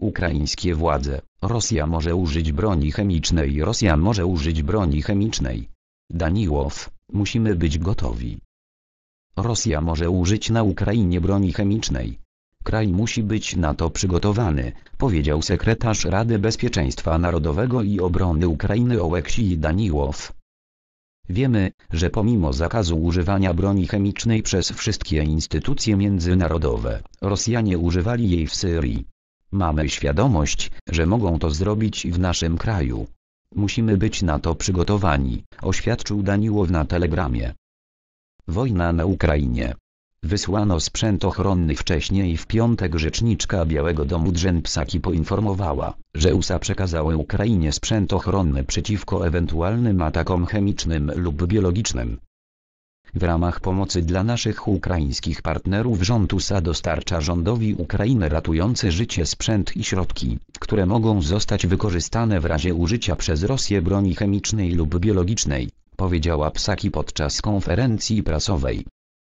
Ukraińskie władze, Rosja może użyć broni chemicznej Rosja może użyć broni chemicznej. Daniłow, musimy być gotowi. Rosja może użyć na Ukrainie broni chemicznej. Kraj musi być na to przygotowany, powiedział sekretarz Rady Bezpieczeństwa Narodowego i Obrony Ukrainy Oleksii Daniłow. Wiemy, że pomimo zakazu używania broni chemicznej przez wszystkie instytucje międzynarodowe, Rosjanie używali jej w Syrii, Mamy świadomość, że mogą to zrobić w naszym kraju. Musimy być na to przygotowani, oświadczył Daniłow na telegramie. Wojna na Ukrainie. Wysłano sprzęt ochronny wcześniej w piątek rzeczniczka Białego Domu Dżen Psaki poinformowała, że USA przekazały Ukrainie sprzęt ochronny przeciwko ewentualnym atakom chemicznym lub biologicznym. W ramach pomocy dla naszych ukraińskich partnerów rząd USA dostarcza rządowi Ukrainy ratujące życie sprzęt i środki, które mogą zostać wykorzystane w razie użycia przez Rosję broni chemicznej lub biologicznej, powiedziała Psaki podczas konferencji prasowej.